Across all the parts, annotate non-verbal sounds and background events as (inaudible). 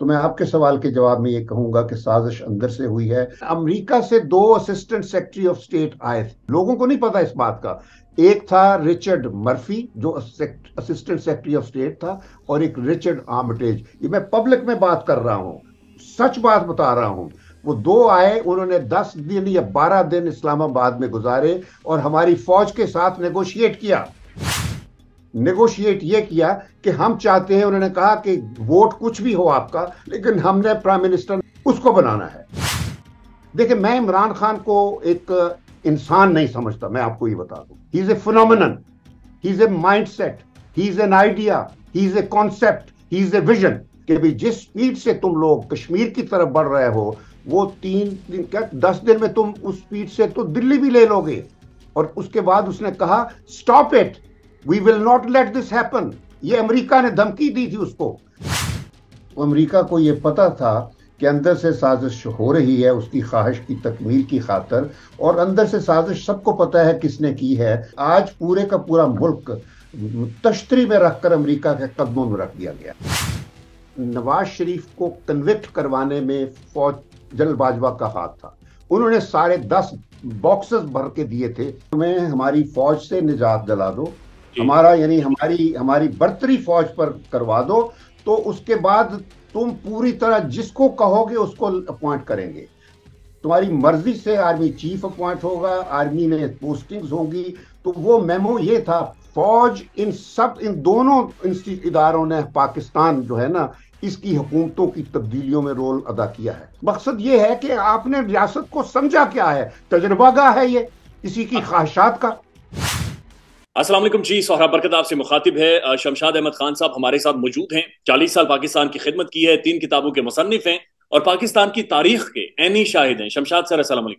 तो मैं आपके सवाल के जवाब में ये कहूंगा कि साजिश अंदर से हुई है अमेरिका से दो असिस्टेंट सेक्रेटरी ऑफ स्टेट आए थे लोगों को नहीं पता इस बात का एक था रिचर्ड मर्फी जो असिस्टेंट सेक्रेटरी ऑफ स्टेट था और एक रिचर्ड आमटेज ये मैं पब्लिक में बात कर रहा हूँ सच बात बता रहा हूँ वो दो आए उन्होंने दस दिन या बारह दिन इस्लामाबाद में गुजारे और हमारी फौज के साथ नेगोशिएट किया नेगोशिएट ये किया कि हम चाहते हैं उन्होंने कहा कि वोट कुछ भी हो आपका लेकिन हमने प्राइम मिनिस्टर उसको बनाना है देखिए मैं इमरान खान को एक इंसान नहीं समझता मैं आपको ये बता दूं he is a phenomenon he is a mindset he is an idea he is a concept he is a vision कि भाई जिस स्पीड से तुम लोग कश्मीर की तरफ बढ़ रहे हो वो तीन दिन क्या दस दिन में तुम उस स्पीड से तो दिल्ली भी ले लोगे और उसके बाद उसने कहा stop it we will not let this happen ये अमेरिका ने धमकी दी थी उसको अमेरिका को ये पता था कि अंदर से साजिश हो रही है उसकी ख्वाहिश की तकमील की खातर और अंदर से साजिश सबको पता है किसने की है आज पूरे का पूरा मुल्क तश्तरी में रखकर अमेरिका के कदमों में रख दिया गया नवाज शरीफ को कन्विक्ट करवाने में फौज जनरल बाजवा का हाथ था उन्होंने सारे दस बॉक्सेस भर के दिए थे हमें हमारी फौज से निजात दिला दो हमारा यानी हमारी हमारी बर्तरी फौज पर करवा दो तो उसके बाद तुम पूरी तरह जिसको कहोगे उसको अपॉइंट करेंगे तुम्हारी मर्जी से आर्मी चीफ अपॉइंट होगा आर्मी में पोस्टिंग्स होगी तो वो मेमो ये था फौज इन सब इन दोनों इदारों ने पाकिस्तान जो है ना इसकी हुकूमतों की तब्दीलियों में रोल अदा किया है मकसद ये है कि आपने रियासत को समझा क्या है तजर्बागा है ये इसी की ख्वाहिशात का असलम जी सोहरा बरकत आपसे मुखातिब है शमशाद अहमद खान साहब हमारे साथ मौजूद हैं चालीस साल पाकिस्तान की खिदमत की है तीन किताबों के मुसनफ हैं और पाकिस्तान की तारीख के ऐनी शाहिद हैं शमशाद सर असल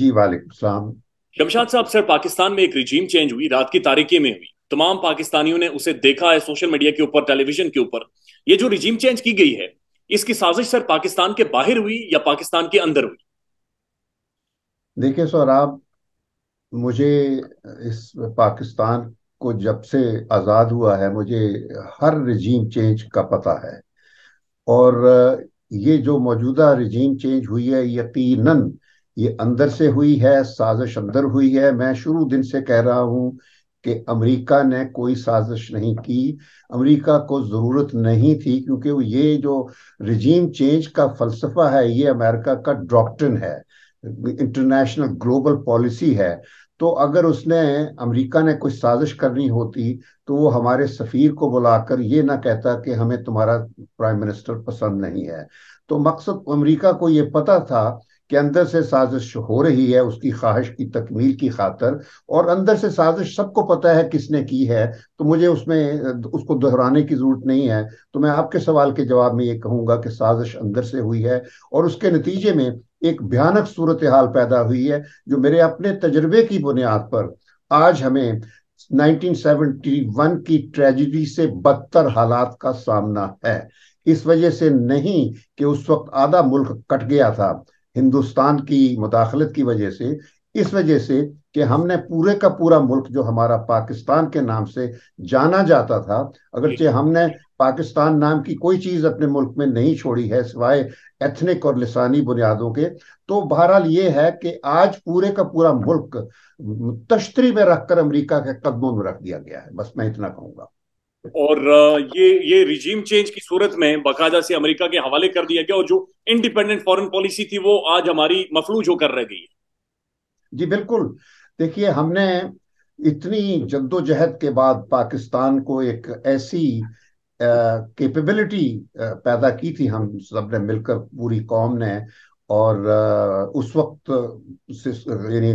जी वालेकाम शमशाद साहब सर पाकिस्तान में एक रिजीम चेंज हुई रात की तारीखी में हुई तमाम पाकिस्तानियों ने उसे देखा है सोशल मीडिया के ऊपर टेलीविजन के ऊपर ये जो रिजीम चेंज की गई है इसकी साजिश सर पाकिस्तान के बाहर हुई या पाकिस्तान के अंदर हुई देखिए सर आप मुझे इस पाकिस्तान को जब से आज़ाद हुआ है मुझे हर रिजीम चेंज का पता है और ये जो मौजूदा रिजीम चेंज हुई है यकीनन ये अंदर से हुई है साजिश अंदर हुई है मैं शुरू दिन से कह रहा हूँ कि अमेरिका ने कोई साजिश नहीं की अमेरिका को ज़रूरत नहीं थी क्योंकि ये जो रिजीम चेंज का फलसफा है ये अमेरिका का डॉक्ट्रिन है इंटरनेशनल ग्लोबल पॉलिसी है तो अगर उसने अमेरिका ने कुछ साजिश करनी होती तो वो हमारे सफ़ीर को बुलाकर ये ना कहता कि हमें तुम्हारा प्राइम मिनिस्टर पसंद नहीं है तो मकसद अमेरिका को ये पता था के अंदर से साजिश हो रही है उसकी ख्वाहिश की तकमील की खातर और अंदर से साजिश सबको पता है किसने की है तो मुझे उसमें उसको दोहराने की ज़रूरत नहीं है तो मैं आपके सवाल के जवाब में ये कहूँगा कि साजिश अंदर से हुई है और उसके नतीजे में एक भयानक सूरत हाल पैदा हुई है जो मेरे अपने तजर्बे की बुनियाद पर आज हमें 1971 की ट्रेजिडी से बदतर हालात का सामना है इस वजह से नहीं कि उस वक्त आधा मुल्क कट गया था हिंदुस्तान की मुदाखलत की वजह से इस वजह से कि हमने पूरे का पूरा मुल्क जो हमारा पाकिस्तान के नाम से जाना जाता था अगरचे हमने पाकिस्तान नाम की कोई चीज़ अपने मुल्क में नहीं छोड़ी है सिवाय एथनिक और लसानी बुनियादों के तो बहरहाल ये है कि आज पूरे का पूरा मुल्क तश्तरी में रखकर अमेरिका के कदमों में रख दिया गया है बस मैं इतना कहूँगा और ये ये रिजीम चेंज की सूरत में बाकायदा से अमेरिका के हवाले कर दिया गया और जो इंडिपेंडेंट फॉरेन पॉलिसी थी वो आज हमारी मफलूज होकर रह गई जी बिल्कुल देखिए हमने इतनी जद्दोजहद के बाद पाकिस्तान को एक ऐसी कैपेबिलिटी पैदा की थी हम सबने मिलकर पूरी कौम ने और उस वक्त यानी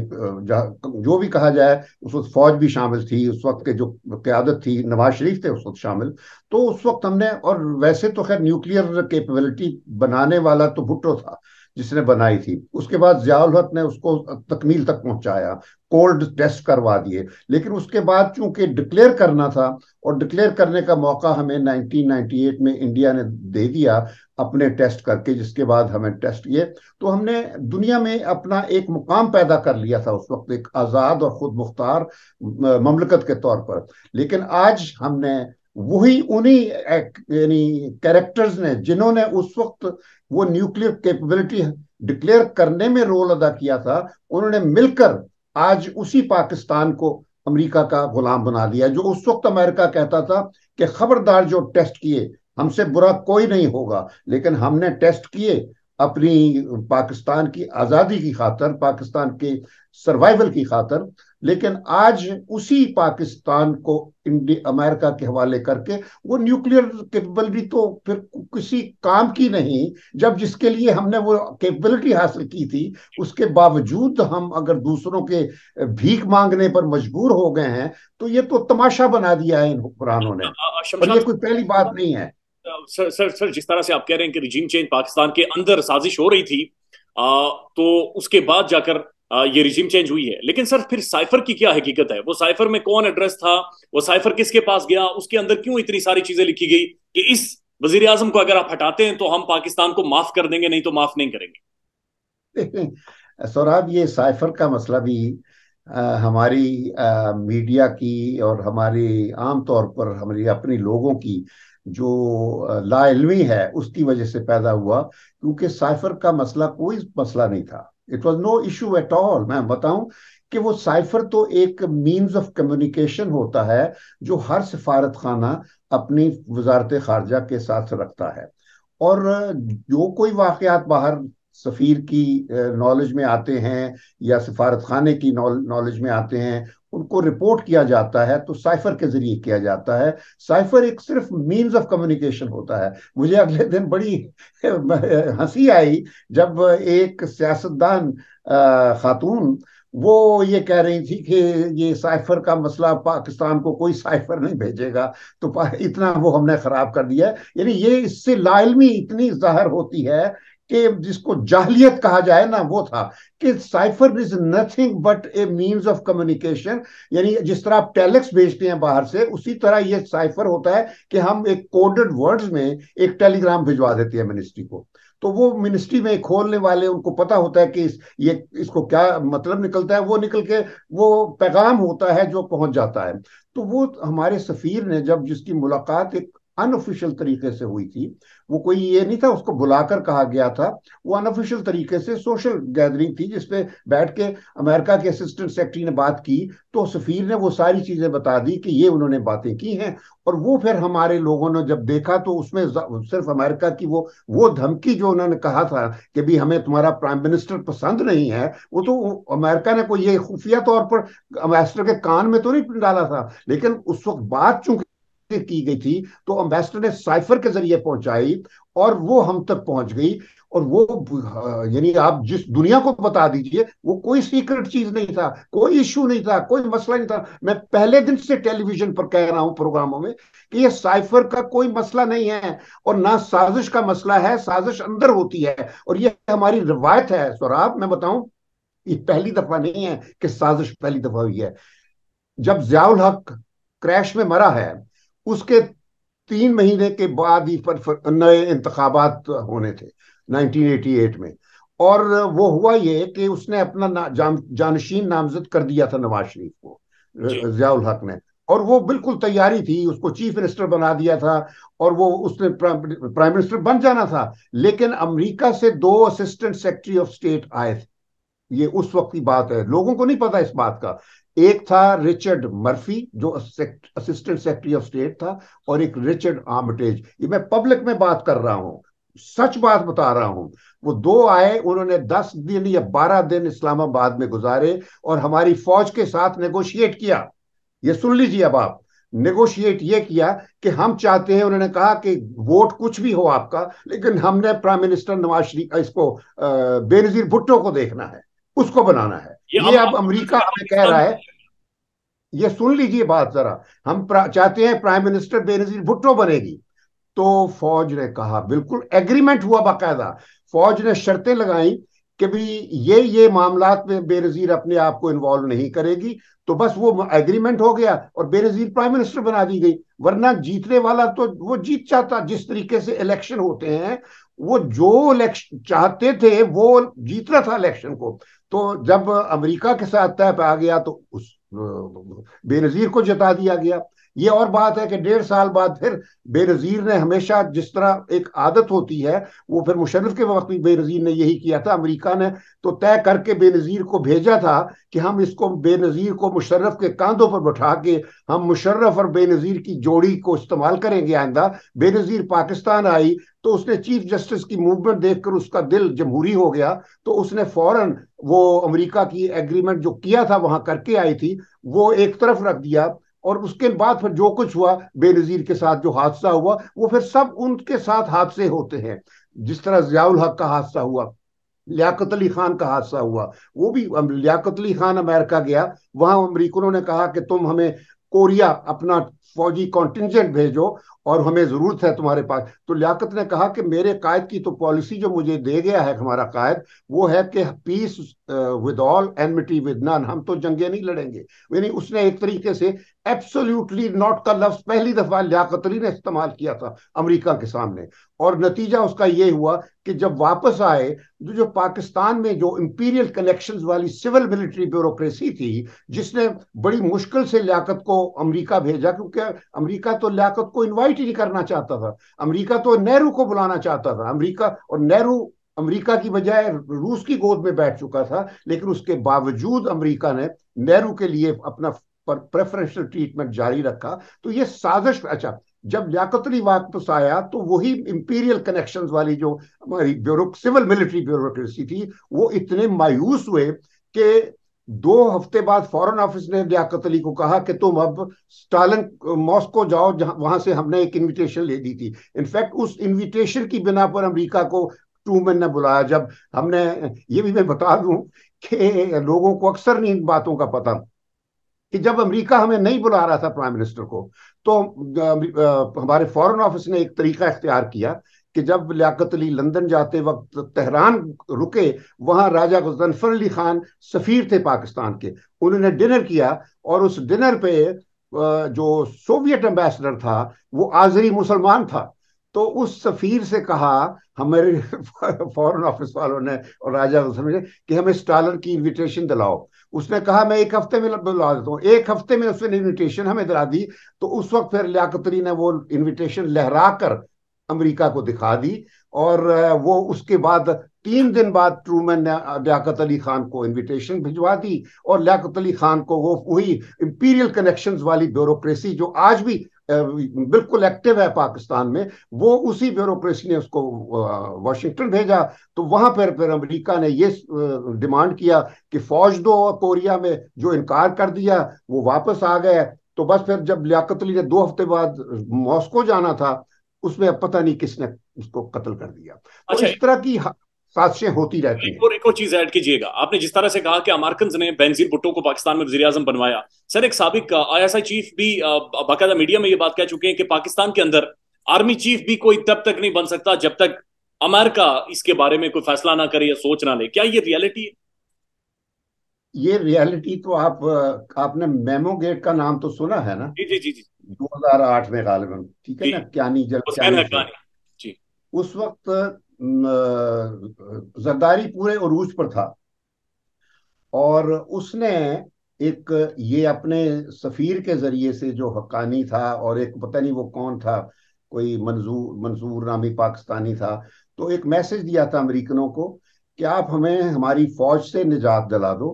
जो भी कहा जाए उस वक्त फौज भी शामिल थी उस वक्त के जो क्यादत थी नवाज शरीफ थे उस वक्त शामिल तो उस वक्त हमने और वैसे तो खैर न्यूक्लियर कैपेबिलिटी बनाने वाला तो भुट्टो था जिसने बनाई थी उसके बाद जियाउल हक ने उसको तकमील तक पहुंचाया कोल्ड टेस्ट करवा दिए लेकिन उसके बाद चूंकि डिक्लेयर करना था और डिक्लेयर करने का मौका हमें 1998 में इंडिया ने दे दिया अपने टेस्ट करके जिसके बाद हमें टेस्ट किए तो हमने दुनिया में अपना एक मुकाम पैदा कर लिया था उस वक्त एक आज़ाद और ख़ुद मुख्तार ममलकत के तौर पर लेकिन आज हमने वही उन्हीं यानी कैरेक्टर्स ने जिन्होंने उस वक्त वो न्यूक्लियर कैपेबिलिटी डिक्लेयर करने में रोल अदा किया था उन्होंने मिलकर आज उसी पाकिस्तान को अमेरिका का गुलाम बना दिया जो उस वक्त अमेरिका कहता था कि खबरदार जो टेस्ट किए हमसे बुरा कोई नहीं होगा लेकिन हमने टेस्ट किए अपनी पाकिस्तान की आज़ादी की खातर पाकिस्तान के सर्वाइवल की खातर लेकिन आज उसी पाकिस्तान को इंडिया अमेरिका के हवाले करके वो न्यूक्लियर केपेबिलिटी तो फिर किसी काम की नहीं जब जिसके लिए हमने वो केपेबिलिटी हासिल की थी उसके बावजूद हम अगर दूसरों के भीख मांगने पर मजबूर हो गए हैं तो ये तो तमाशा बना दिया है इन हुक्मरानों ने ये कोई पहली बात नहीं है सर सर सर जिस तरह से आप कह रहे हैं कि रिजीम चेंज पाकिस्तान के अंदर साजिश हो रही थी आ, तो उसके बाद जाकर ये रिजीम चेंज हुई है लेकिन सर फिर साइफर की क्या हकीकत है वो साइफर में कौन एड्रेस था वो साइफर किसके पास गया उसके अंदर क्यों इतनी सारी चीजें लिखी गई कि इस वजीर आजम को अगर आप हटाते हैं तो हम पाकिस्तान को माफ कर देंगे नहीं तो माफ नहीं करेंगे (laughs) सौराब ये साइफर का मसला भी आ, हमारी आ, मीडिया की और हमारी आम तौर पर हमारी अपने लोगों की जो लाइलमी है उसकी वजह से पैदा हुआ क्योंकि साइफर का मसला कोई मसला नहीं था it was no issue at all मैं बताऊं कि वो साइफर तो एक मीन्स ऑफ कम्युनिकेशन होता है जो हर सिफारत खाना अपनी वजारत खारजा के साथ रखता है और जो कोई वाकयात बाहर सफ़ीर की नॉलेज में आते हैं या सफारत खाने की नॉलेज में आते हैं उनको रिपोर्ट किया जाता है तो साइफर के जरिए किया जाता है साइफर एक सिर्फ मीन्स ऑफ कम्युनिकेशन होता है मुझे अगले दिन बड़ी हंसी आई जब एक सियासतदान खातून वो ये कह रही थी कि ये साइफर का मसला पाकिस्तान को कोई साइफर नहीं भेजेगा तो इतना वो हमने खराब कर दिया यानी ये इससे लाइलमी इतनी जाहिर होती है कि जिसको जाहलियत कहा जाए ना वो था कि cipher is nothing but a means of communication यानी जिस तरह आप टेलेक्स भेजते हैं बाहर से उसी तरह ये साइफर होता है कि हम एक कोडेड वर्ड्स में एक टेलीग्राम भिजवा देते हैं मिनिस्ट्री को तो वो मिनिस्ट्री में खोलने वाले उनको पता होता है कि इस ये इसको क्या मतलब निकलता है वो निकल के वो पैगाम होता है जो पहुंच जाता है तो वो हमारे सफ़ीर ने जब जिसकी मुलाकात एक अनऑफिशियल तरीके से हुई थी वो कोई ये नहीं था उसको बुलाकर कहा गया था वो अनऑफिशियल तरीके से सोशल गैदरिंग थी जिसपे बैठ के अमेरिका के असिस्टेंट सेक्रेटरी ने बात की तो सफीर ने वो सारी चीजें बता दी कि ये उन्होंने बातें की हैं और वो फिर हमारे लोगों ने जब देखा तो उसमें सिर्फ अमेरिका की वो वो धमकी जो उन्होंने कहा था कि भी हमें तुम्हारा प्राइम मिनिस्टर पसंद नहीं है वो तो अमेरिका ने कोई ये खुफिया तौर पर अम्बेसडर के कान में तो नहीं डाला था लेकिन उस वक्त बात चूंकि की गई थी तो अम्बेसडर ने साइफर के जरिए पहुंचाई और वो हम तक पहुंच गई और वो यानी आप जिस दुनिया को बता दीजिए वो कोई सीक्रेट चीज नहीं था कोई इश्यू नहीं था कोई मसला नहीं था मैं पहले दिन से टेलीविजन पर कह रहा हूं प्रोग्रामों में कि ये साइफर का कोई मसला नहीं है और ना साजिश का मसला है साजिश अंदर होती है और ये हमारी रिवायत है स्वराब मैं बताऊं ये पहली दफा नहीं है कि साजिश पहली दफा हुई है जब जयाउल हक क्रैश में मरा है उसके तीन महीने के बाद ही पर, नए इंतबात होने थे 1988 में और वो हुआ ये कि उसने अपना ना, जान, जानशीन नामजद कर दिया था नवाज शरीफ को जियाउल हक ने और वो बिल्कुल तैयारी थी उसको चीफ मिनिस्टर बना दिया था और वो उसने प्राइम मिनिस्टर बन जाना था लेकिन अमेरिका से दो असिस्टेंट सेक्रेटरी ऑफ स्टेट आए थे ये उस वक्त की बात है लोगों को नहीं पता इस बात का एक था रिचर्ड मर्फी जो असिस्टेंट सेक्रेटरी ऑफ स्टेट था और एक रिचर्ड आमटेज ये मैं पब्लिक में बात कर रहा हूँ सच बात बता रहा हूं वो दो आए उन्होंने दस दिन या बारह दिन इस्लामाबाद में गुजारे और हमारी फौज के साथ नेगोशिएट किया ये सुन लीजिए अब आप नेगोशिएट ये किया कि हम चाहते हैं उन्होंने कहा कि वोट कुछ भी हो आपका लेकिन हमने प्राइम मिनिस्टर नवाज शरीफ इसको बेनजीर भुट्टो को देखना है उसको बनाना है ये, ये अब अमेरिका हमें कह रहा है ये सुन लीजिए बात जरा हम चाहते हैं प्राइम मिनिस्टर बेनजीर भुट्टो बनेगी तो फौज ने कहा बिल्कुल एग्रीमेंट हुआ बाकायदा फौज ने शर्तें लगाई कि भी ये ये मामला में बेनजीर अपने आप को इन्वॉल्व नहीं करेगी तो बस वो एग्रीमेंट हो गया और बेनजीर प्राइम मिनिस्टर बना दी गई वरना जीतने वाला तो वो जीत जाता जिस तरीके से इलेक्शन होते हैं वो जो इलेक्शन चाहते थे वो जीतना था इलेक्शन को तो जब अमेरिका के साथ तय पे आ गया तो उस बेनजीर को जता दिया गया ये और बात है कि डेढ़ साल बाद फिर बेनजीर ने हमेशा जिस तरह एक आदत होती है वो फिर मुशरफ के वक्त भी बेनजीर ने यही किया था अमरीका ने तो तय करके बेनजीर को भेजा था कि हम इसको बेनजीर को मुशर्रफ के कांधों पर बैठा के हम मुशर्रफ और बेनजीर की जोड़ी को इस्तेमाल करेंगे आइंदा बेनजीर पाकिस्तान आई तो उसने चीफ जस्टिस की मूवमेंट देखकर उसका दिल जमहूरी हो गया तो उसने फौरन वो अमेरिका की एग्रीमेंट जो किया था वहां करके आई थी वो एक तरफ रख दिया और उसके बाद फिर जो कुछ हुआ बेनजीर के साथ जो हादसा हुआ वो फिर सब उनके साथ हादसे होते हैं जिस तरह जियाउल हक का हादसा हुआ लियाकत अली खान का हादसा हुआ वो भी लियाकत अली खान अमेरिका गया वहां अमरीकनों ने कहा कि तुम हमें कोरिया अपना फौजी कॉन्टिजेंट भेजो और हमें ज़रूरत है तुम्हारे पास तो लियाकत ने कहा कि मेरे कायद की तो पॉलिसी जो मुझे दे गया है हमारा कायद वो है कि peace with all enmity with none हम तो जंगे नहीं लड़ेंगे यानी उसने एक तरीके से एब्सोल्यूटली नॉट का लफ्ज पहली दफ़ा लियाकत अली ने इस्तेमाल किया था अमरीका के सामने और नतीजा उसका ये हुआ कि जब वापस आए जो जो पाकिस्तान में जो इंपीरियल कनेक्शन वाली सिविल मिलिट्री ब्यूरोक्रेसी थी जिसने बड़ी मुश्किल से लियाकत को अमरीका भेजा क्योंकि अमरीका तो लियाकत को इन्वाइट आईटीटी करना चाहता था अमेरिका तो नेहरू को बुलाना चाहता था अमेरिका और नेहरू अमेरिका की बजाय रूस की गोद में बैठ चुका था लेकिन उसके बावजूद अमेरिका ने नेहरू के लिए अपना प्रेफरेंशियल ट्रीटमेंट जारी रखा तो ये साजिश अच्छा जब लियाकत अली वापस आया तो वही इंपीरियल कनेक्शन वाली जो हमारी ब्यूरो सिविल मिलिट्री ब्यूरोक्रेसी थी वो इतने मायूस हुए कि दो हफ्ते बाद फॉरेन ऑफिस ने लियाकत अली को कहा कि तुम अब स्टालिन मॉस्को जाओ वहां से हमने एक इनविटेशन ले दी थी इनफैक्ट उस इनविटेशन की बिना पर अमेरिका को ट्रूमैन ने बुलाया जब हमने ये भी मैं बता दूं कि लोगों को अक्सर नहीं इन बातों का पता कि जब अमेरिका हमें नहीं बुला रहा था प्राइम मिनिस्टर को तो हमारे फॉरेन ऑफिस ने एक तरीका इख्तियार किया कि जब लियाकत अली लंदन जाते वक्त तेहरान रुके वहां राजा गुजनफर अली खान सफ़ीर थे पाकिस्तान के उन्होंने डिनर किया और उस डिनर पे जो सोवियत एम्बेसडर था वो आजरी मुसलमान था तो उस सफ़ीर से कहा हमारे (laughs) फॉरेन ऑफिस वालों ने और राजा गजनफर ने कि हमें स्टालन की इन्विटेशन दिलाओ उसने कहा मैं एक हफ्ते में बुला देता हूँ एक हफ्ते में उसने इन्विटेशन हमें दिला दी तो उस वक्त फिर लियाकतरी ने वो इन्विटेशन लहरा कर अमेरिका को दिखा दी और वो उसके बाद तीन दिन बाद ट्रूमैन ने लियाकत अली खान को इनविटेशन भिजवा दी और लियाकत अली खान को वो वही इंपीरियल कनेक्शन वाली ब्यूरोक्रेसी जो आज भी बिल्कुल एक्टिव है पाकिस्तान में वो उसी ब्यूरोक्रेसी ने उसको वाशिंगटन भेजा तो वहां पर फिर अमेरिका ने ये डिमांड किया कि फौज दो कोरिया में जो इनकार कर दिया वो वापस आ गए तो बस फिर जब लियाकत अली ने दो हफ्ते बाद मॉस्को जाना था उसमें अब पता नहीं किसने उसको कत्ल कर दिया तो अच्छा, तो इस तरह की साजिशें होती रहती हैं। और एक और चीज ऐड कीजिएगा आपने जिस तरह से कहा कि अमेरिकन ने बेनजीर भुट्टो को पाकिस्तान में वजी आजम बनवाया सर एक सबक आई एस आई चीफ भी बाकायदा मीडिया में ये बात कह चुके हैं कि पाकिस्तान के अंदर आर्मी चीफ भी कोई तब तक नहीं बन सकता जब तक अमेरिका इसके बारे में कोई फैसला ना करे या सोच ना ले क्या ये रियलिटी है ये रियलिटी तो आप आपने मेमो गेट का नाम तो सुना है ना जी जी जी हजार आठ में गालिबन ठीक है ना क्या जल क्या उस वक्त जरदारी पूरे उरूज पर था और उसने एक ये अपने सफीर के जरिए से जो हकानी था और एक पता नहीं वो कौन था कोई मंजूर मंजूर नामी पाकिस्तानी था तो एक मैसेज दिया था अमरीकनों को कि आप हमें हमारी फौज से निजात दिला दो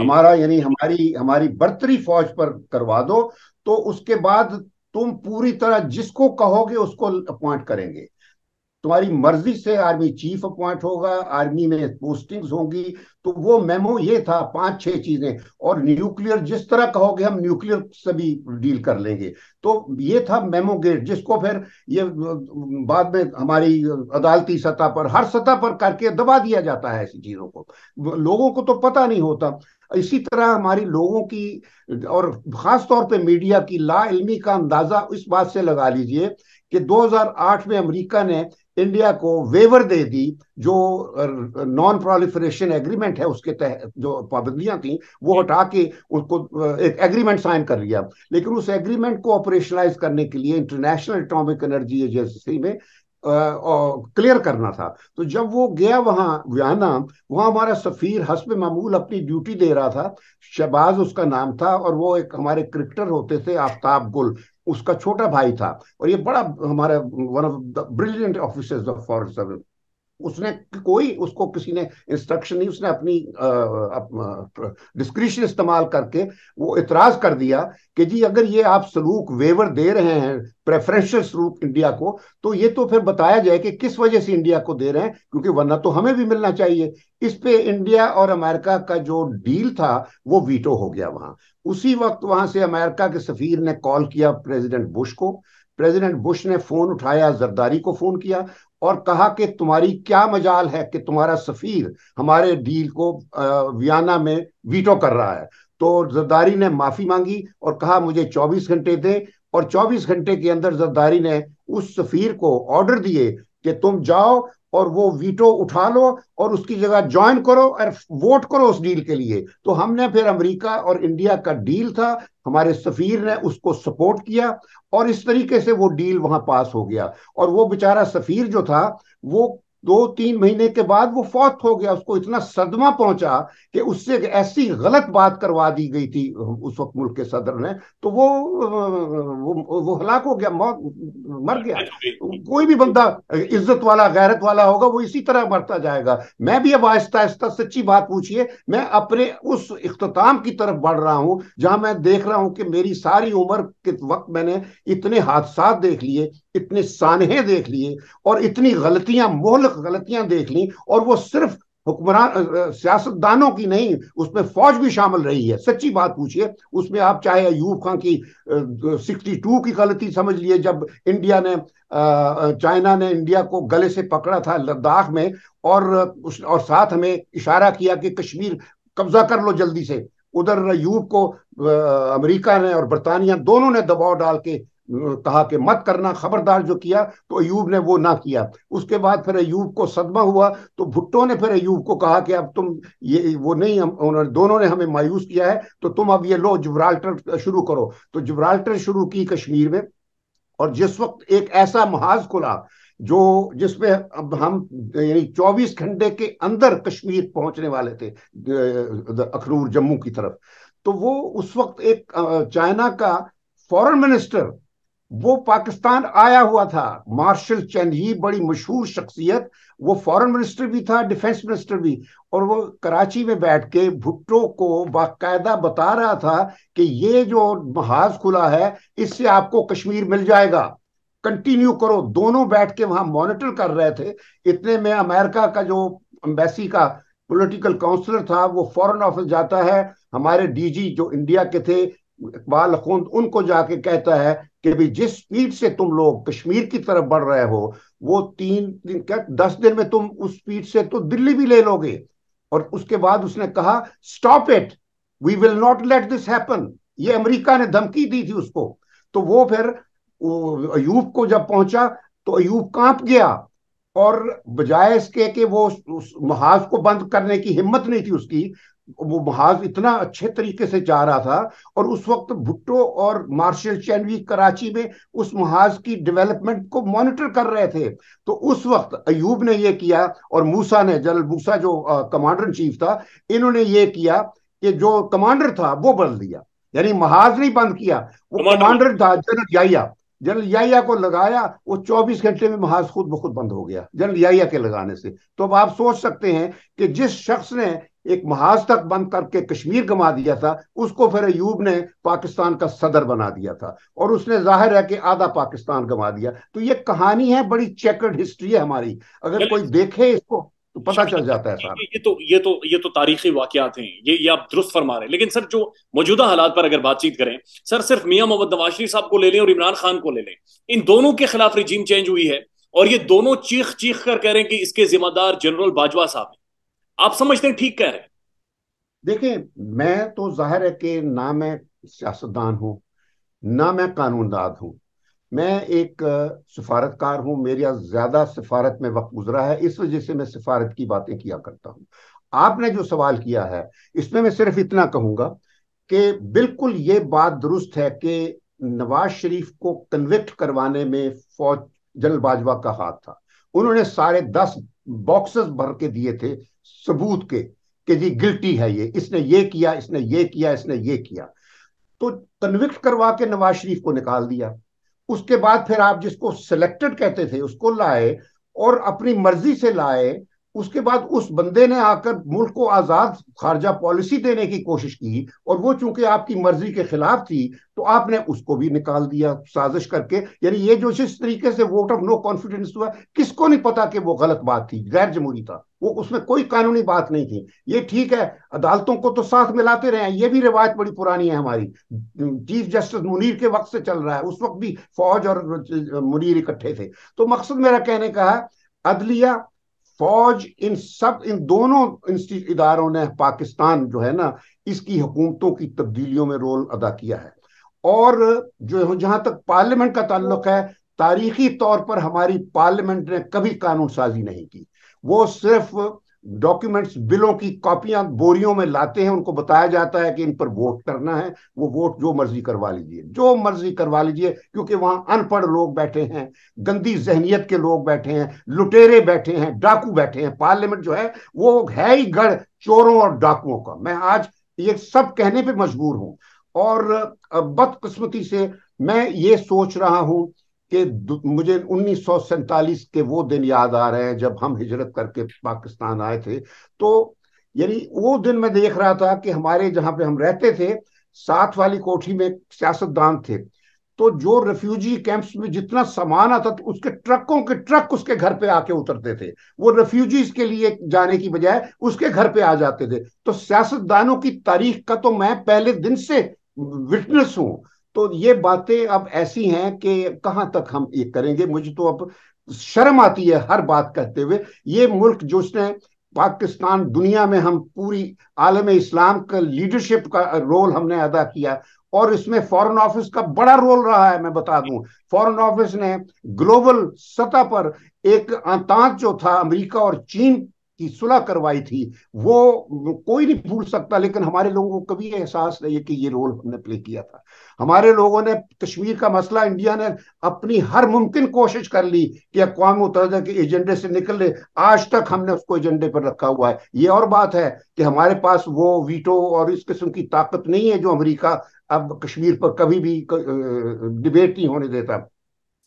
हमारा यानी हमारी हमारी बर्तरी फौज पर करवा दो तो उसके बाद तुम पूरी तरह जिसको कहोगे उसको अपॉइंट करेंगे तुम्हारी मर्जी से आर्मी चीफ अपॉइंट होगा आर्मी में पोस्टिंग्स होंगी तो वो मेमो ये था पांच छह चीजें और न्यूक्लियर जिस तरह कहोगे हम न्यूक्लियर से भी डील कर लेंगे तो ये था मेमो गेट जिसको फिर ये बाद में हमारी अदालती सतह पर हर सतह पर करके दबा दिया जाता है ऐसी चीजों को लोगों को तो पता नहीं होता इसी तरह हमारी लोगों की और खास तौर पे मीडिया की ला इल्मी का अंदाजा इस बात से लगा लीजिए कि 2008 में अमेरिका ने इंडिया को वेवर दे दी जो नॉन प्रोलिफरेशन एग्रीमेंट है उसके तहत जो पाबंदियां थी वो हटा के उसको एक एग्रीमेंट साइन कर लिया लेकिन उस एग्रीमेंट को ऑपरेशनलाइज करने के लिए इंटरनेशनल एटॉमिक एनर्जी एजेंसी में क्लियर करना था तो जब वो गया वहां व्याना वहां हमारा सफ़ीर हसब मामूल अपनी ड्यूटी दे रहा था शहबाज उसका नाम था और वो एक हमारे क्रिकेटर होते थे आफ्ताब गुल उसका छोटा भाई था और ये बड़ा हमारे one of the brilliant officers of forest service उसने कोई उसको किसी ने इंस्ट्रक्शन नहीं उसने अपनी डिस्क्रिशन इस्तेमाल करके वो इतराज कर दिया कि जी अगर ये आप सलूक वेवर दे रहे हैं प्रेफरेंशियल रूप इंडिया को तो ये तो फिर बताया जाए कि किस वजह से इंडिया को दे रहे हैं क्योंकि वरना तो हमें भी मिलना चाहिए इस पे इंडिया और अमेरिका का जो डील था वो वीटो हो गया वहां उसी वक्त वहां से अमेरिका के सफीर ने कॉल किया प्रेसिडेंट बुश को प्रेसिडेंट बुश ने फोन उठाया जरदारी को फोन किया और कहा कि तुम्हारी क्या मजाल है कि तुम्हारा सफीर हमारे डील को वियना में वीटो कर रहा है तो जरदारी ने माफी मांगी और कहा मुझे 24 घंटे दे और 24 घंटे के अंदर जरदारी ने उस सफीर को ऑर्डर दिए कि तुम जाओ और वो वीटो उठा लो और उसकी जगह ज्वाइन करो और वोट करो उस डील के लिए तो हमने फिर अमेरिका और इंडिया का डील था हमारे सफीर ने उसको सपोर्ट किया और इस तरीके से वो डील वहां पास हो गया और वो बेचारा सफीर जो था वो दो तीन महीने के बाद वो फौत हो गया उसको इतना सदमा पहुंचा कि उससे ऐसी गलत बात करवा दी गई थी उस वक्त मुल्क के सदर ने तो वो वो, वो हलाक हो गया मौत मर गया कोई भी बंदा इज्जत वाला गैरत वाला होगा वो इसी तरह मरता जाएगा मैं भी अब आहिस्ता आहिस्ता सच्ची बात पूछिए मैं अपने उस इख्ताम की तरफ बढ़ रहा हूँ जहां मैं देख रहा हूँ कि मेरी सारी उम्र के वक्त मैंने इतने हादसा देख लिए इतने सानहे देख लिए और इतनी गलतियां मोहलक गलतियां देख ली और वो सिर्फ हुक्मरान सियासतदानों की नहीं उसमें फौज भी शामिल रही है सच्ची बात पूछिए उसमें आप चाहे अयूब खां की सिक्सटी टू की गलती समझ लिए जब इंडिया ने चाइना ने इंडिया को गले से पकड़ा था लद्दाख में और और साथ हमें इशारा किया कि कश्मीर कब्जा कर लो जल्दी से उधर अयूब को अमेरिका ने और बरतानिया दोनों ने दबाव डाल के कहा कि मत करना खबरदार जो किया तो अयूब ने वो ना किया उसके बाद फिर अयूब को सदमा हुआ तो भुट्टो ने फिर अयूब को कहा कि अब तुम ये वो नहीं हम उन्होंने दोनों ने हमें मायूस किया है तो तुम अब ये लो जुबराल्टर शुरू करो तो जुबराल्टर शुरू की कश्मीर में और जिस वक्त एक ऐसा महाज खुला जो जिसमें अब हम यानी चौबीस घंटे के अंदर कश्मीर पहुंचने वाले थे अखरूर जम्मू की तरफ तो वो उस वक्त एक चाइना का फॉरेन मिनिस्टर वो पाकिस्तान आया हुआ था मार्शल ही बड़ी मशहूर शख्सियत वो फॉरेन मिनिस्टर भी था डिफेंस मिनिस्टर भी और वो कराची में बैठ के भुट्टो को बाकायदा बता रहा था कि ये जो महाज खुला है इससे आपको कश्मीर मिल जाएगा कंटिन्यू करो दोनों बैठ के वहां मॉनिटर कर रहे थे इतने में अमेरिका का जो अम्बेसी का पॉलिटिकल काउंसलर था वो फॉरेन ऑफिस जाता है हमारे डीजी जो इंडिया के थे इकबाल अखोंद उनको जाके कहता है कि भी जिस स्पीड से तुम लोग कश्मीर की तरफ बढ़ रहे हो वो तीन दिन क्या दस दिन में तुम उस स्पीड से तो दिल्ली भी ले लोगे और उसके बाद उसने कहा stop it we will not let this happen ये अमेरिका ने धमकी दी थी उसको तो वो फिर अयूब को जब पहुंचा तो अयूब कांप गया और बजाय इसके कि वो उस, महाज को बंद करने की हिम्मत नहीं थी उसकी वो महाज इतना अच्छे तरीके से जा रहा था और उस वक्त भुट्टो और मार्शल चैनवी कराची में उस महाज की डेवलपमेंट को मॉनिटर कर रहे थे तो उस वक्त अयूब ने ये किया और मूसा ने जनरल मूसा जो कमांडर चीफ था इन्होंने ये किया कि जो कमांडर था वो बदल दिया यानी महाज नहीं बंद किया वो कमांडर था जनरल याया जनरल याया को लगाया वो 24 घंटे में महाज खुद ब खुद बंद हो गया जनरल याया के लगाने से तो अब आप सोच सकते हैं कि जिस शख्स ने एक महाज तक बंद करके कश्मीर गमा दिया था उसको फिर अयूब ने पाकिस्तान का सदर बना दिया था और उसने जाहिर है कि आधा पाकिस्तान गमा दिया तो ये कहानी है बड़ी चेकर्ड हिस्ट्री है हमारी अगर कोई देखे इसको तो पता चल जाता है सर ये तो ये तो ये तो तारीखी वाकत हैं ये ये आप दुरुस्त फरमा रहे हैं लेकिन सर जो मौजूदा हालात पर अगर बातचीत करें सर सिर्फ मियाँ मोहम्मद नवाज शरीफ साहब को ले लें और इमरान खान को ले लें इन दोनों के खिलाफ रिजीम चेंज हुई है और ये दोनों चीख चीख कर कह रहे हैं कि इसके जिम्मेदार जनरल बाजवा साहब हैं आप समझते हैं ठीक कह रहे हैं देखिए मैं तो जाहिर है कि ना मैं सियासतदान हूं ना मैं कानूनदाद हूं मैं एक सिफारतकार हूं मेरा ज्यादा सिफारत में वक्त गुजरा है इस वजह से मैं सिफारत की बातें किया करता हूं आपने जो सवाल किया है इसमें मैं सिर्फ इतना कहूंगा कि बिल्कुल ये बात दुरुस्त है कि नवाज शरीफ को कन्विक्ट करवाने में फौज जनरल बाजवा का हाथ था उन्होंने सारे दस बॉक्सेस भर के दिए थे सबूत के कि जी गिल्टी है ये इसने ये किया इसने ये किया इसने ये किया तो कन्विक्ट करवा के नवाज शरीफ को निकाल दिया उसके बाद फिर आप जिसको सिलेक्टेड कहते थे उसको लाए और अपनी मर्जी से लाए उसके बाद उस बंदे ने आकर मुल्क को आजाद खारजा पॉलिसी देने की कोशिश की और वो चूंकि आपकी मर्जी के खिलाफ थी तो आपने उसको भी निकाल दिया साजिश करके यानी ये जो जिस तरीके से वोट ऑफ नो कॉन्फिडेंस हुआ किसको नहीं पता कि वो गलत बात थी गैर जमहूरी था वो उसमें कोई कानूनी बात नहीं थी ये ठीक है अदालतों को तो साथ मिलाते रहे ये भी रिवायत बड़ी पुरानी है हमारी चीफ जस्टिस मुनीर के वक्त से चल रहा है उस वक्त भी फौज और मुनीर इकट्ठे थे तो मकसद मेरा कहने का है अदलिया फौज इन सब इन दोनों इदारों ने पाकिस्तान जो है ना इसकी हुकूमतों की तब्दीलियों में रोल अदा किया है और जो जहां तक पार्लियामेंट का ताल्लुक है तारीखी तौर पर हमारी पार्लियामेंट ने कभी कानून साजी नहीं की वो सिर्फ डॉक्यूमेंट्स बिलों की कॉपियां बोरियों में लाते हैं उनको बताया जाता है कि इन पर वोट करना है वो वोट जो मर्जी करवा लीजिए जो मर्जी करवा लीजिए क्योंकि वहां अनपढ़ लोग बैठे हैं गंदी जहनीत के लोग बैठे हैं लुटेरे बैठे हैं डाकू बैठे हैं पार्लियामेंट जो है वो है ही गढ़ चोरों और डाकुओं का मैं आज ये सब कहने पर मजबूर हूं और बदकस्मती से मैं ये सोच रहा हूं कि मुझे उन्नीस के वो दिन याद आ रहे हैं जब हम हिजरत करके पाकिस्तान आए थे तो यानी वो दिन मैं देख रहा था कि हमारे जहाँ पे हम रहते थे साथ वाली कोठी में सियासतदान थे तो जो रेफ्यूजी कैंप्स में जितना सामान आता था उसके ट्रकों के ट्रक उसके घर पे आके उतरते थे वो रेफ्यूजीज के लिए जाने की बजाय उसके घर पे आ जाते थे तो सियासतदानों की तारीख का तो मैं पहले दिन से विटनेस हूं तो ये बातें अब ऐसी हैं कि कहां तक हम ये करेंगे मुझे तो अब शर्म आती है हर बात कहते हुए ये मुल्क जो उसने पाकिस्तान दुनिया में हम पूरी आलम इस्लाम का लीडरशिप का रोल हमने अदा किया और इसमें फॉरेन ऑफिस का बड़ा रोल रहा है मैं बता दूं फॉरेन ऑफिस ने ग्लोबल सतह पर एक अंतांत जो था अमेरिका और चीन की सुलह करवाई थी वो कोई नहीं भूल सकता लेकिन हमारे लोगों को कभी एहसास नहीं है कि ये रोल हमने प्ले किया था हमारे लोगों ने कश्मीर का मसला इंडिया ने अपनी हर मुमकिन कोशिश कर ली कि अकवा मुतहदा के एजेंडे से निकल ले आज तक हमने उसको एजेंडे पर रखा हुआ है ये और बात है कि हमारे पास वो वीटो और इस किस्म की ताकत नहीं है जो अमरीका अब कश्मीर पर कभी भी डिबेट नहीं होने देता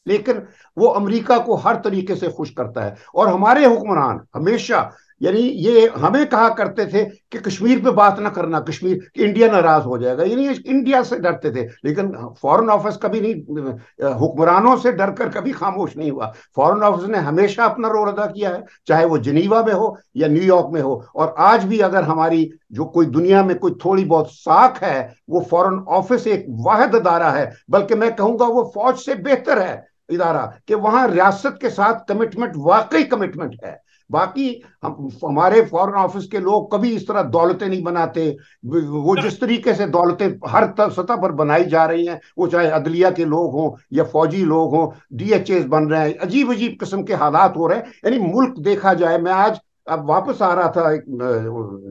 लेकिन वो अमेरिका को हर तरीके से खुश करता है और हमारे हुक्मरान हमेशा यानी ये हमें कहा करते थे कि कश्मीर पे बात ना करना कश्मीर कि इंडिया नाराज हो जाएगा यानी इंडिया से डरते थे लेकिन फॉरेन ऑफिस कभी नहीं हुक्मरानों से डरकर कभी खामोश नहीं हुआ फॉरेन ऑफिस ने हमेशा अपना रोल अदा किया है चाहे वो जिनीवा में हो या न्यूयॉर्क में हो और आज भी अगर हमारी जो कोई दुनिया में कोई थोड़ी बहुत साख है वो फॉरन ऑफिस एक वाहद अदारा है बल्कि मैं कहूँगा वो फौज से बेहतर है इदारा कि वहां रियासत के साथ कमिटमेंट वाकई कमिटमेंट है बाकी हम हमारे फॉरेन ऑफिस के लोग कभी इस तरह दौलतें नहीं बनाते वो जिस तरीके से दौलतें हर सतह पर बनाई जा रही हैं वो चाहे अदलिया के लोग हों या फौजी लोग हों डीएचएस बन रहे हैं अजीब अजीब किस्म के हालात हो रहे हैं यानी मुल्क देखा जाए मैं आज अब वापस आ रहा था एक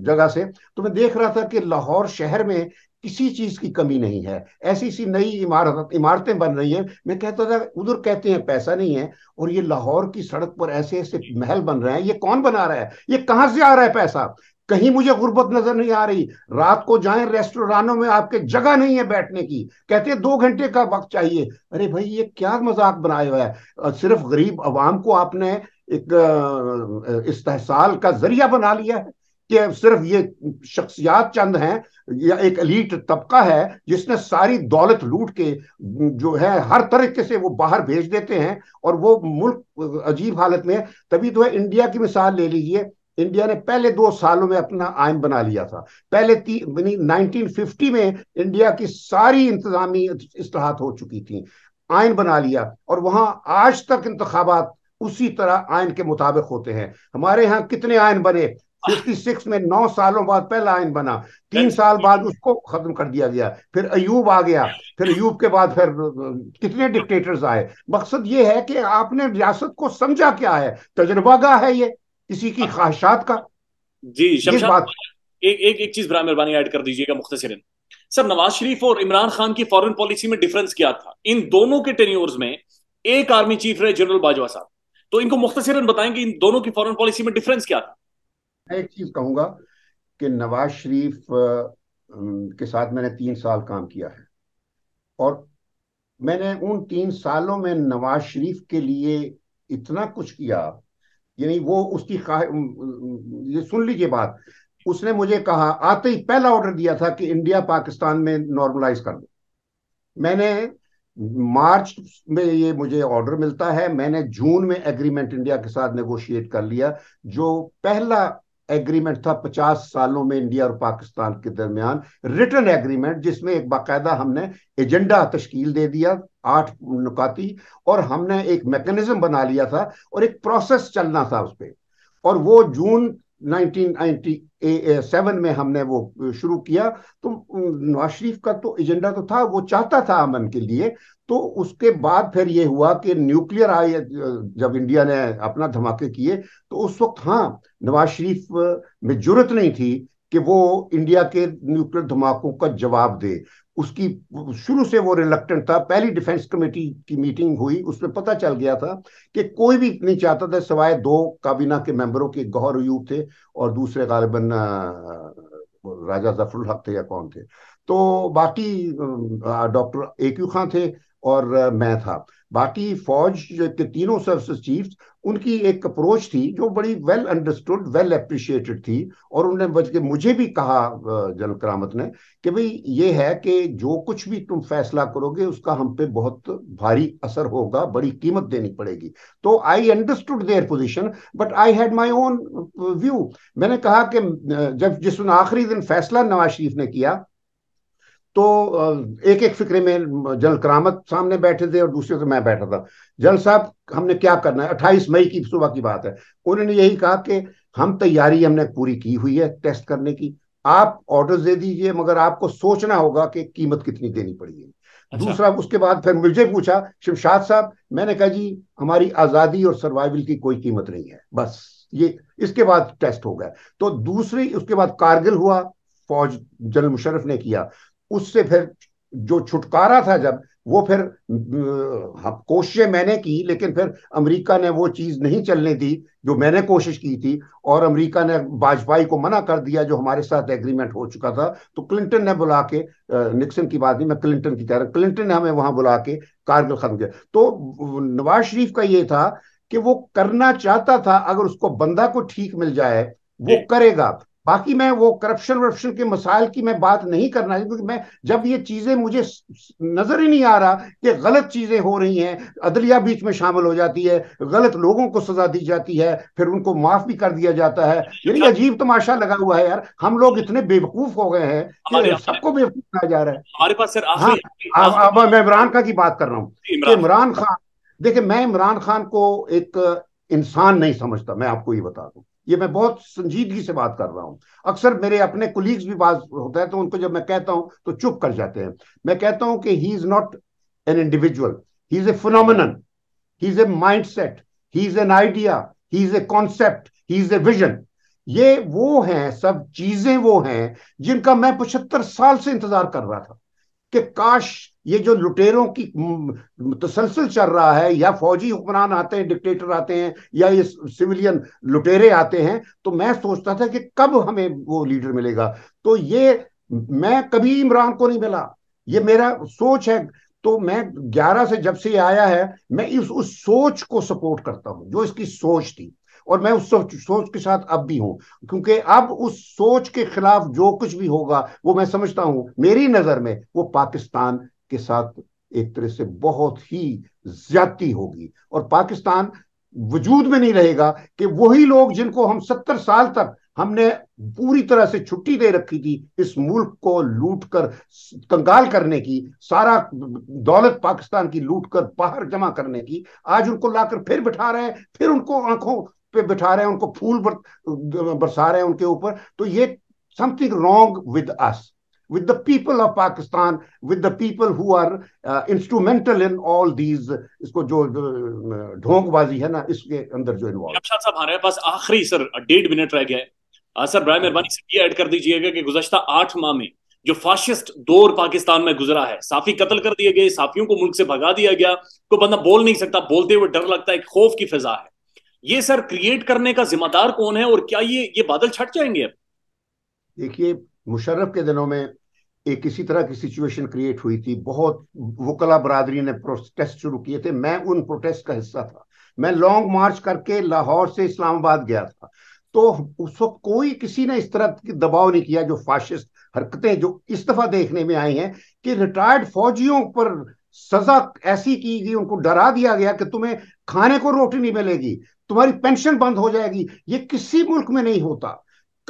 जगह से तो मैं देख रहा था कि लाहौर शहर में किसी चीज की कमी नहीं है ऐसी ऐसी नई इमारत इमारतें बन रही हैं मैं कहता था उधर कहते हैं पैसा नहीं है और ये लाहौर की सड़क पर ऐसे ऐसे महल बन रहे हैं ये कौन बना रहा है ये कहां से आ रहा है पैसा कहीं मुझे गुर्बत नजर नहीं आ रही रात को जाएं रेस्टोरानों में आपके जगह नहीं है बैठने की कहते हैं दो घंटे का वक्त चाहिए अरे भाई ये क्या मजाक बनाया हुआ है सिर्फ गरीब आवाम को आपने एक इस्तेसाल का जरिया बना लिया है कि सिर्फ ये शख्सियात चंद हैं या एक अलीट तबका है जिसने सारी दौलत लूट के जो है हर तरीके से वो बाहर भेज देते हैं और वो मुल्क अजीब हालत में है तभी तो है इंडिया की मिसाल ले लीजिए इंडिया ने पहले दो सालों में अपना आयन बना लिया था पहले नाइनटीन फिफ्टी में इंडिया की सारी इंतजामी असलाहत हो चुकी थी आयन बना लिया और वहां आज तक इंतबात उसी तरह आयन के मुताबिक होते हैं हमारे यहाँ कितने आयन बने 56 में नौ सालों बाद पहला आयन बना तीन साल बाद उसको खत्म कर दिया गया फिर अयूब आ गया फिर अयूब के बाद फिर कितने डिक्टेटर्स आए मकसद ये है कि आपने रियासत को समझा क्या है तजर्बागा है ये किसी की हाँ। ख्वाहिशात का जी बात एक एक एक चीज बरा मेहरबानी ऐड कर दीजिएगा मुख्तर सर नवाज शरीफ और इमरान खान की फॉरेन पॉलिसी में डिफरेंस क्या था इन दोनों के टेन्योर्स में एक आर्मी चीफ रहे जनरल बाजवा साहब तो इनको मुख्तसरन बताएंगे इन दोनों की फॉरेन पॉलिसी में डिफरेंस क्या था मैं एक चीज कहूंगा कि नवाज शरीफ के साथ मैंने तीन साल काम किया है और मैंने उन तीन सालों में नवाज शरीफ के लिए इतना कुछ किया यानी वो उसकी ये सुन लीजिए बात उसने मुझे कहा आते ही पहला ऑर्डर दिया था कि इंडिया पाकिस्तान में नॉर्मलाइज कर दो मैंने मार्च में ये मुझे ऑर्डर मिलता है मैंने जून में एग्रीमेंट इंडिया के साथ नेगोशिएट कर लिया जो पहला एग्रीमेंट था पचास सालों में इंडिया और पाकिस्तान के दरमियान रिटर्न एग्रीमेंट जिसमें एक बाकायदा हमने एजेंडा तश्कील दे दिया आठ नुकाती और हमने एक मैकेनिज्म बना लिया था और एक प्रोसेस चलना था उस पर और वो जून 1997 में हमने वो शुरू किया तो नवाज शरीफ का तो एजेंडा तो था वो चाहता था अमन के लिए तो उसके बाद फिर ये हुआ कि न्यूक्लियर आए जब इंडिया ने अपना धमाके किए तो उस वक्त हाँ नवाज शरीफ में जरूरत नहीं थी कि वो इंडिया के न्यूक्लियर धमाकों का जवाब दे उसकी शुरू से वो रिलक्टेंट था पहली डिफेंस कमेटी की मीटिंग हुई उसमें पता चल गया था कि कोई भी नहीं चाहता था सिवाय दो काबीना के मेंबरों के गौर अयूब थे और दूसरे गालिबन राजा जफरुल हक थे या कौन थे तो बाकी डॉक्टर ए क्यू खां थे और मैं था बाकी फौज के तीनों सर्विस चीफ उनकी एक अप्रोच थी जो बड़ी वेल अंडरस्टूड वेल अप्रिशिएटेड थी और उन्होंने बल्कि मुझे भी कहा जनरल करामत ने कि भाई ये है कि जो कुछ भी तुम फैसला करोगे उसका हम पे बहुत भारी असर होगा बड़ी कीमत देनी पड़ेगी तो I understood their position but I had my own view मैंने कहा कि जब जिस आखिरी दिन फैसला नवाज शरीफ ने किया तो एक एक फिक्रे में जनरल करामत सामने बैठे थे और दूसरे से मैं बैठा था जनरल साहब हमने क्या करना है अट्ठाईस मई की सुबह की बात है उन्होंने यही कहा कि हम तैयारी हमने पूरी की हुई है टेस्ट करने की आप ऑर्डर दे दीजिए मगर आपको सोचना होगा कि कीमत कितनी देनी पड़ेगी अच्छा। दूसरा उसके बाद फिर मुझे पूछा शमशाद साहब मैंने कहा जी हमारी आज़ादी और सर्वाइवल की कोई कीमत नहीं है बस ये इसके बाद टेस्ट हो गया तो दूसरी उसके बाद कारगिल हुआ फौज जनरल मुशरफ ने किया उससे फिर जो छुटकारा था जब वो फिर कोशिशें मैंने की लेकिन फिर अमेरिका ने वो चीज़ नहीं चलने दी जो मैंने कोशिश की थी और अमेरिका ने वाजपेयी को मना कर दिया जो हमारे साथ एग्रीमेंट हो चुका था तो क्लिंटन ने बुला के निक्सन की बात नहीं मैं क्लिंटन की कह रहा क्लिंटन ने हमें वहां बुला के कारगिल खत्म किया तो नवाज शरीफ का ये था कि वो करना चाहता था अगर उसको बंदा को ठीक मिल जाए वो करेगा बाकी मैं वो करप्शन वरप्शन के मसाइल की मैं बात नहीं करना क्योंकि मैं जब ये चीजें मुझे नजर ही नहीं आ रहा कि गलत चीजें हो रही हैं अदलिया बीच में शामिल हो जाती है गलत लोगों को सजा दी जाती है फिर उनको माफ भी कर दिया जाता है यानी अच्छा। अजीब तमाशा लगा हुआ है यार हम लोग इतने बेवकूफ हो गए हैं कि सबको बेवकूफ कहा जा रहा है हमारे पास सर हाँ मैं इमरान खान की बात कर रहा हूँ इमरान खान देखिये मैं इमरान खान को एक इंसान नहीं समझता मैं आपको ये बता दू ये मैं बहुत संजीदगी से बात कर रहा हूँ अक्सर मेरे अपने कुलीग्स भी बात होता है तो उनको जब मैं कहता हूँ तो चुप कर जाते हैं मैं कहता हूँ कि he is not an individual he is a phenomenon he is a mindset he is an idea he is a concept he is a vision ये वो हैं सब चीजें वो हैं जिनका मैं पचहत्तर साल से इंतजार कर रहा था कि काश ये जो लुटेरों की तसलसल चल रहा है या फौजी हुक्मरान आते हैं डिक्टेटर आते हैं या ये सिविलियन लुटेरे आते हैं तो मैं सोचता था कि कब हमें वो लीडर मिलेगा तो ये मैं कभी इमरान को नहीं मिला ये मेरा सोच है तो मैं 11 से जब से आया है मैं इस उस सोच को सपोर्ट करता हूँ जो इसकी सोच थी और मैं उस सोच, सोच के साथ अब भी हूं क्योंकि अब उस सोच के खिलाफ जो कुछ भी होगा वो मैं समझता हूँ मेरी नजर में वो पाकिस्तान के साथ एक तरह से बहुत ही ज्यादती होगी और पाकिस्तान वजूद में नहीं रहेगा कि वही लोग जिनको हम सत्तर साल तक हमने पूरी तरह से छुट्टी दे रखी थी इस मुल्क को लूट कर कंगाल करने की सारा दौलत पाकिस्तान की लूट कर बाहर जमा करने की आज उनको लाकर फिर बिठा रहे हैं फिर उनको आंखों पे बिठा रहे हैं उनको फूल बर, बरसा रहे हैं उनके ऊपर तो ये something wrong with us with the people of Pakistan, with the people who are uh, instrumental in all these, इसको जो ढोंगबाजी है ना इसके अंदर जो इन्वॉल्व साहब हमारे पास आखिरी सर डेढ़ मिनट रह गया है सर हाँ, बर मेहरबानी से ये ऐड कर दीजिएगा कि गुजशत आठ माह में जो फासिस्ट दौर पाकिस्तान में गुजरा है साफी कत्ल कर दिए गए साफियों को मुल्क से भगा दिया गया कोई बंदा बोल नहीं सकता बोलते हुए डर लगता है एक खौफ की फिजा है ये सर क्रिएट करने का जिम्मेदार कौन है और क्या ये ये बादल छट जाएंगे अब देखिए मुशर्रफ के दिनों में एक किसी तरह की सिचुएशन क्रिएट हुई थी बहुत वकला बरादरी ने प्रोटेस्ट शुरू किए थे मैं उन प्रोटेस्ट का हिस्सा था मैं लॉन्ग मार्च करके लाहौर से इस्लामाबाद गया था तो उस वक्त कोई किसी ने इस तरह की दबाव नहीं किया जो फाशिस्ट हरकतें जो इस दफा देखने में आई हैं कि रिटायर्ड फौजियों पर सजा ऐसी की गई उनको डरा दिया गया कि तुम्हें खाने को रोटी नहीं मिलेगी तुम्हारी पेंशन बंद हो जाएगी ये किसी मुल्क में नहीं होता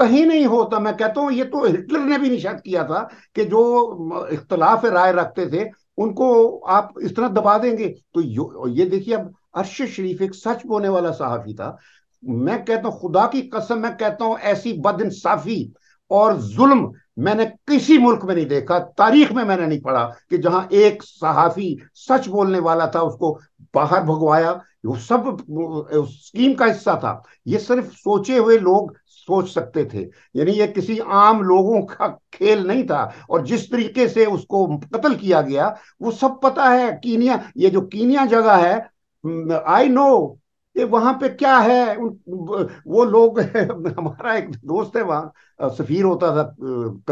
कहीं नहीं होता मैं कहता हूँ ये तो हिटलर ने भी निषेध किया था कि जो इख्तलाफ राय रखते थे उनको आप इस तरह दबा देंगे तो ये देखिए अब अर्श शरीफ एक सच बोने वाला सहाफी था मैं कहता हूँ खुदा की कसम मैं कहता हूँ ऐसी बदइंसाफी और जुल्म मैंने किसी मुल्क में नहीं देखा तारीख में मैंने नहीं पढ़ा कि जहां एक सहाफी सच बोलने वाला था उसको बाहर भगवाया वो सब स्कीम का हिस्सा था ये सिर्फ सोचे हुए लोग सोच सकते थे यानी ये किसी आम लोगों का खेल नहीं था और जिस तरीके से उसको कत्ल किया गया वो सब पता है कीनिया ये जो कीनिया जगह है आई हम्म, नो ये वहां पे क्या है वो लोग हमारा एक दोस्त है वहां सफीर होता था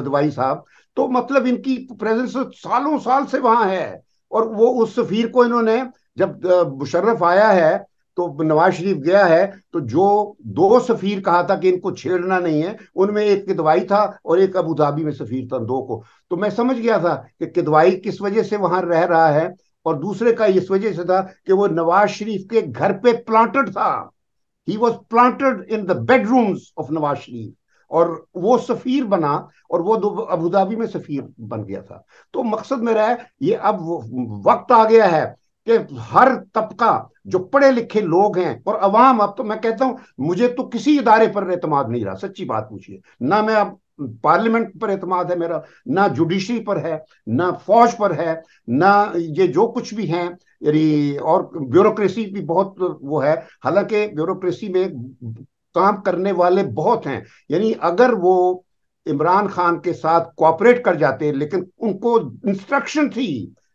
कदवाई साहब तो मतलब इनकी प्रेजेंस सालों साल से वहां है और वो उस सफीर को इन्होंने जब मुशर्रफ आया है तो नवाज शरीफ गया है तो जो दो सफीर कहा था कि इनको छेड़ना नहीं है उनमें एक किदवाई था और एक अबू धाबी में सफीर था दो को तो मैं समझ गया था कि किदवाई किस वजह से वहां रह रहा है और दूसरे का इस वजह से था कि वो नवाज शरीफ के घर पे प्लांटेड था he was planted in the bedrooms of Nawaz Sharif और वो सफीर बना और वो अबू धाबी में सफीर बन गया था तो मकसद मेरा है ये अब वक्त आ गया है कि हर तबका जो पढ़े लिखे लोग हैं और अवाम अब तो मैं कहता हूं मुझे तो किसी इदारे पर एतमाद नहीं रहा सच्ची बात पूछिए ना मैं अब पार्लियामेंट पर एतमाद है मेरा ना जुडिशरी पर है ना फौज पर है ना ये जो कुछ भी है यानी और ब्यूरोक्रेसी भी बहुत वो है हालांकि ब्यूरोक्रेसी में काम करने वाले बहुत हैं यानी अगर वो इमरान खान के साथ कोऑपरेट कर जाते लेकिन उनको इंस्ट्रक्शन थी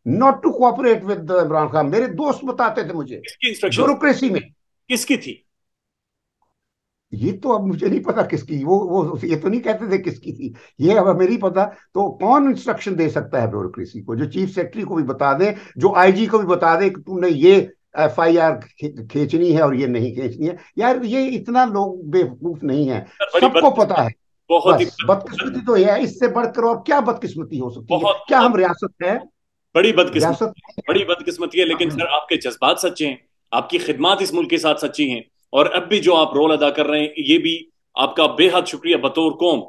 not to cooperate with Imran Khan मेरे दोस्त बताते थे मुझे ब्यूरोक्रेसी में किसकी थी ये तो अब मुझे नहीं पता किसकी वो वो ये तो नहीं कहते थे किसकी थी ये अब हमें नहीं पता तो कौन इंस्ट्रक्शन दे सकता है ब्यूरोक्रेसी को जो चीफ सेक्रेटरी को भी बता दे जो आईजी को भी बता दे कि तुमने ये एफ आई आर खींचनी है और ये नहीं खींचनी है यार ये इतना लोग बेवकूफ नहीं है सबको पता है बहुत बदकिस्मती तो यह है इससे बढ़कर और क्या बदकिस्मती हो सकती है क्या हम रियासत है बड़ी बदकिस्मत बड़ी बदकिस्मती है लेकिन हाँ। सर आपके जज्बात सच्चे हैं आपकी खिदमत इस मुल्क के साथ सच्ची हैं और अब भी जो आप रोल अदा कर रहे हैं ये भी आपका बेहद शुक्रिया बतौर कौम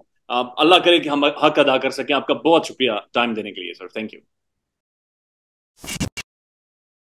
अल्लाह करे कि हम हक अदा कर सकें आपका बहुत शुक्रिया टाइम देने के लिए सर थैंक यू